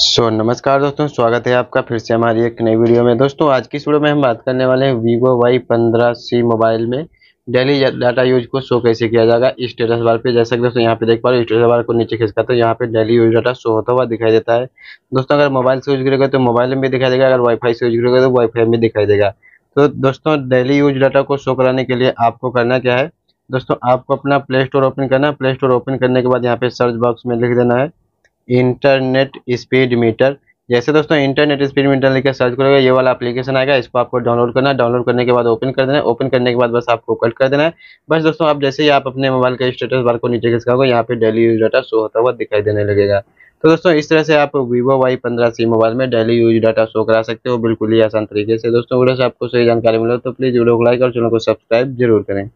सो so, नमस्कार दोस्तों स्वागत है आपका फिर से हमारी एक नई वीडियो में दोस्तों आज की वीडियो में हम बात करने वाले हैं वीवो वाई पंद्रह सी मोबाइल में डेली डाटा यूज को शो कैसे किया जाएगा स्टेटस बार पे जैसा कि दोस्तों यहाँ पे देख पा रहे हो स्टेटस बार को नीचे खींचकर तो यहाँ पे डेली यूज डाटा शो होता हुआ दिखाई देता है दोस्तों अगर मोबाइल से यूज करेगा तो मोबाइल में भी दिखाई देगा अगर वाईफाई से यूज करेगा तो वाईफाई में दिखाई देगा तो दोस्तों डेली यूज डाटा को शो कराने के लिए आपको करना क्या है दोस्तों आपको अपना प्ले स्टोर ओपन करना है प्ले स्टोर ओपन करने के बाद यहाँ पे सर्च बॉक्स में लिख देना है इंटरनेट स्पीड मीटर जैसे दोस्तों इंटरनेट स्पीड मीटर लेकर सर्च करोगे ये वाला एप्लीकेशन आएगा इसको आपको डाउनलोड करना है डाउनलोड करने के बाद ओपन कर देना है ओपन करने के बाद बस आपको कट कर देना है बस दोस्तों आप जैसे ही आप अपने मोबाइल का स्टेटस बार को नीचे खिसकाओगे यहाँ पे डेली यूज डाटा शो होता हुआ दिखाई देने लगेगा तो दोस्तों इस तरह से आप वीवो वाई पंद्रह सी मोबाइल में डेली यूज डाटा शो करा सकते हो बिल्कुल ही आसान तरीके से दोस्तों वीडियो से आपको सही जानकारी मिले तो प्लीज़ वीडियो को लाइक और चैनल को सब्सक्राइब जरूर करें